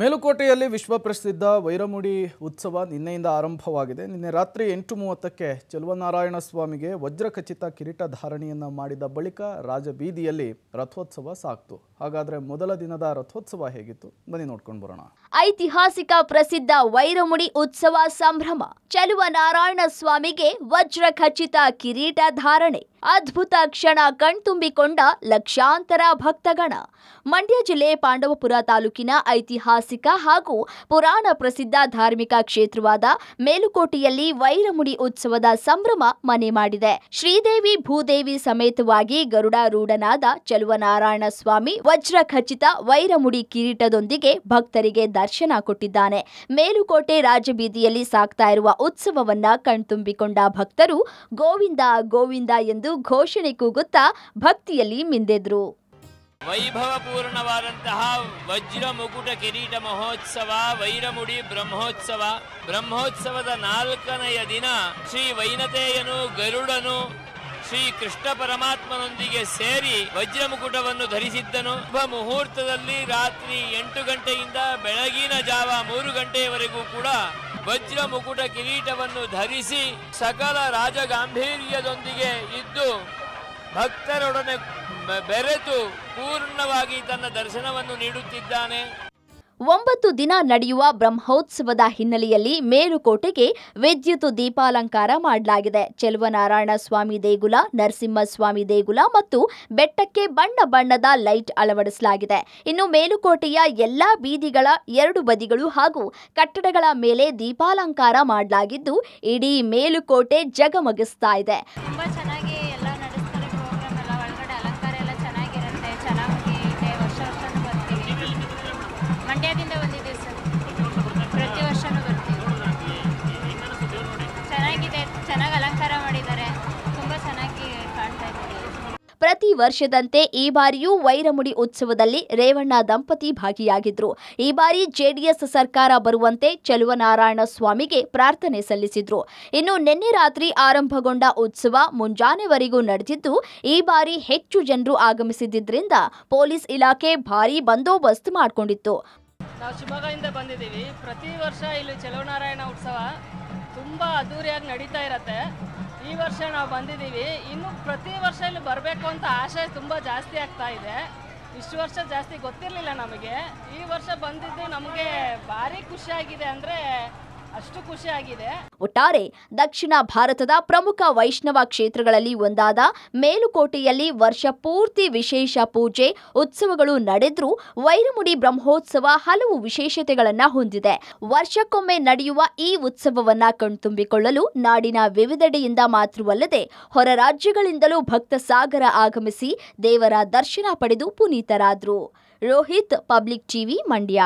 ಮೇಲುಕೋಟೆಯಲ್ಲಿ ವಿಶ್ವಪ್ರಸಿದ್ಧ ವೈರಮುಡಿ ಉತ್ಸವ ನಿನ್ನೆಯಿಂದ ಆರಂಭವಾಗಿದೆ ನಿನ್ನೆ ರಾತ್ರಿ ಎಂಟು ಮೂವತ್ತಕ್ಕೆ ಚೆಲುವನಾರಾಯಣ ಸ್ವಾಮಿಗೆ ವಜ್ರಖಚಿತ ಕಿರೀಟ ಧಾರಣೆಯನ್ನು ಮಾಡಿದ ಬಳಿಕ ರಾಜಬೀದಿಯಲ್ಲಿ ರಥೋತ್ಸವ ಸಾಕ್ತು ಹಾಗಾದರೆ ಮೊದಲ ದಿನದ ರಥೋತ್ಸವ ಹೇಗಿತ್ತು ಬನ್ನಿ ನೋಡ್ಕೊಂಡು ಬರೋಣ ಐತಿಹಾಸಿಕ ಪ್ರಸಿದ್ಧ ವೈರಮುಡಿ ಉತ್ಸವ ಸಂಭ್ರಮ ಚಲುವ ನಾರಾಯಣ ಸ್ವಾಮಿಗೆ ವಜ್ರ ಖಚಿತ ಕಿರೀಟ ಧಾರಣೆ ಅದ್ಭುತ ಕ್ಷಣ ಕಣ್ತುಂಬಿಕೊಂಡ ಲಕ್ಷಾಂತರ ಭಕ್ತಗಣ ಮಂಡ್ಯ ಜಿಲ್ಲೆ ಪಾಂಡವಪುರ ತಾಲೂಕಿನ ಐತಿಹಾಸಿಕ ಹಾಗೂ ಪುರಾಣ ಪ್ರಸಿದ್ಧ ಧಾರ್ಮಿಕ ಕ್ಷೇತ್ರವಾದ ಮೇಲುಕೋಟೆಯಲ್ಲಿ ವೈರಮುಡಿ ಉತ್ಸವದ ಸಂಭ್ರಮ ಮನೆ ಮಾಡಿದೆ ಶ್ರೀದೇವಿ ಭೂದೇವಿ ಸಮೇತವಾಗಿ ಗರುಡಾರೂಢನಾದ ಚಲುವನಾರಾಯಣ ಸ್ವಾಮಿ ವಜ್ರ ಖಚಿತ ವೈರಮುಡಿ ಕಿರೀಟದೊಂದಿಗೆ ಭಕ್ತರಿಗೆ ದರ್ಶನ ಕೊಟ್ಟಿದ್ದಾನೆ ಮೇಲುಕೋಟೆ ರಾಜಬೀದಿಯಲ್ಲಿ ಸಾಗ್ತಾ ಇರುವ ಉತ್ಸವವನ್ನ ಕಣ್ತುಂಬಿಕೊಂಡ ಭಕ್ತರು ಗೋವಿಂದ ಗೋವಿಂದ ಎಂದು ಘೋಷಣೆ ಕೂಗುತ್ತಾ ಭಕ್ತಿಯಲ್ಲಿ ಮಿಂದೆದ್ರು ವೈಭವಪೂರ್ಣವಾದಂತಹ ವಜ್ರ ಮುಕುಟ ಕಿರೀಟ ಮಹೋತ್ಸವ ವೈರಮುಡಿ ಬ್ರಹ್ಮೋತ್ಸವ ಬ್ರಹ್ಮೋತ್ಸವದ ನಾಲ್ಕನೆಯ ದಿನ ಶ್ರೀ ವೈನತೆಯನು ಗರುಡನು ಶ್ರೀ ಕೃಷ್ಣ ಪರಮಾತ್ಮನೊಂದಿಗೆ ಸೇರಿ ವಜ್ರಮುಕುಟವನ್ನು ಧರಿಸಿದ್ದನು ಶುಭ ಮುಹೂರ್ತದಲ್ಲಿ ರಾತ್ರಿ ಎಂಟು ಗಂಟೆಯಿಂದ ಬೆಳಗಿನ ಜಾವ ಮೂರು ಗಂಟೆಯವರೆಗೂ ಕೂಡ ವಜ್ರ ಮುಕುಟ ಕಿರೀಟವನ್ನು ಧರಿಸಿ ಸಕಲ ರಾಜಗಾಂಭೀರ್ಯದೊಂದಿಗೆ ಇದ್ದು ಭಕ್ತರೊಡನೆ ಬೆರೆತು ಪೂರ್ಣವಾಗಿ ತನ್ನ ದರ್ಶನವನ್ನು ನೀಡುತ್ತಿದ್ದಾನೆ ಒಂಬತ್ತು ದಿನ ನಡೆಯುವ ಬ್ರಹ್ಮೋತ್ಸವದ ಹಿನ್ನೆಲೆಯಲ್ಲಿ ಮೇಲುಕೋಟೆಗೆ ವಿದ್ಯುತ್ ದೀಪಾಲಂಕಾರ ಮಾಡಲಾಗಿದೆ ಚೆಲುವನಾರಾಯಣ ಸ್ವಾಮಿ ದೇಗುಲ ನರಸಿಂಹಸ್ವಾಮಿ ದೇಗುಲ ಮತ್ತು ಬೆಟ್ಟಕ್ಕೆ ಬಣ್ಣ ಬಣ್ಣದ ಲೈಟ್ ಅಳವಡಿಸಲಾಗಿದೆ ಇನ್ನು ಮೇಲುಕೋಟೆಯ ಎಲ್ಲಾ ಬೀದಿಗಳ ಎರಡು ಬದಿಗಳು ಹಾಗೂ ಕಟ್ಟಡಗಳ ಮೇಲೆ ದೀಪಾಲಂಕಾರ ಮಾಡಲಾಗಿದ್ದು ಇಡೀ ಮೇಲುಕೋಟೆ ಜಗಮಗಿಸ್ತಾ ಇದೆ ಪ್ರತಿ ವರ್ಷದಂತೆ ಈ ಬಾರಿಯೂ ವೈರಮುಡಿ ಉತ್ಸವದಲ್ಲಿ ರೇವಣ್ಣ ದಂಪತಿ ಭಾಗಿಯಾಗಿದ್ರು ಈ ಬಾರಿ ಜೆಡಿಎಸ್ ಸರ್ಕಾರ ಬರುವಂತೆ ಚಲುವನಾರಾಯಣ ಸ್ವಾಮಿಗೆ ಪ್ರಾರ್ಥನೆ ಸಲ್ಲಿಸಿದ್ರು ಇನ್ನು ನಿನ್ನೆ ರಾತ್ರಿ ಆರಂಭಗೊಂಡ ಉತ್ಸವ ಮುಂಜಾನೆವರೆಗೂ ನಡೆದಿದ್ದು ಈ ಬಾರಿ ಹೆಚ್ಚು ಜನರು ಆಗಮಿಸಿದ್ದರಿಂದ ಪೊಲೀಸ್ ಇಲಾಖೆ ಭಾರೀ ಬಂದೋಬಸ್ತ್ ಮಾಡಿಕೊಂಡಿತ್ತು ನಾವು ಶಿವಮೊಗ್ಗದಿಂದ ಬಂದಿದ್ದೀವಿ ಪ್ರತಿ ವರ್ಷ ಇಲ್ಲಿ ಚಲುವನಾರಾಯಣ ಉತ್ಸವ ತುಂಬಾ ಅದ್ದೂರಿಯಾಗಿ ನಡೀತಾ ಇರತ್ತೆ ಈ ವರ್ಷ ನಾವು ಬಂದಿದ್ದೀವಿ ಇನ್ನು ಪ್ರತಿ ವರ್ಷ ಇಲ್ಲಿ ಬರಬೇಕು ಅಂತ ಆಶೆ ತುಂಬ ಜಾಸ್ತಿ ಆಗ್ತಾ ಇದೆ ಇಷ್ಟು ವರ್ಷ ಜಾಸ್ತಿ ಗೊತ್ತಿರಲಿಲ್ಲ ನಮಗೆ ಈ ವರ್ಷ ಬಂದಿದ್ದು ನಮಗೆ ಭಾರಿ ಖುಷಿಯಾಗಿದೆ ಅಂದರೆ ಅಷ್ಟು ಖುಷಿಯಾಗಿದೆ ಒಟ್ಟಾರೆ ದಕ್ಷಿಣ ಭಾರತದ ಪ್ರಮುಖ ವೈಷ್ಣವ ಕ್ಷೇತ್ರಗಳಲ್ಲಿ ಒಂದಾದ ಮೇಲುಕೋಟೆಯಲ್ಲಿ ವರ್ಷ ಪೂರ್ತಿ ವಿಶೇಷ ಪೂಜೆ ಉತ್ಸವಗಳು ನಡೆದರೂ ವೈರಮುಡಿ ಬ್ರಹ್ಮೋತ್ಸವ ಹಲವು ವಿಶೇಷತೆಗಳನ್ನು ಹೊಂದಿದೆ ವರ್ಷಕ್ಕೊಮ್ಮೆ ನಡೆಯುವ ಈ ಉತ್ಸವವನ್ನು ಕಣ್ತುಂಬಿಕೊಳ್ಳಲು ನಾಡಿನ ವಿವಿಧೆಡೆಯಿಂದ ಮಾತ್ರವಲ್ಲದೆ ಹೊರ ರಾಜ್ಯಗಳಿಂದಲೂ ಭಕ್ತ ಸಾಗರ ಆಗಮಿಸಿ ದೇವರ ದರ್ಶನ ಪಡೆದು ಪುನೀತರಾದರು ರೋಹಿತ್ ಪಬ್ಲಿಕ್ ಟಿವಿ ಮಂಡ್ಯ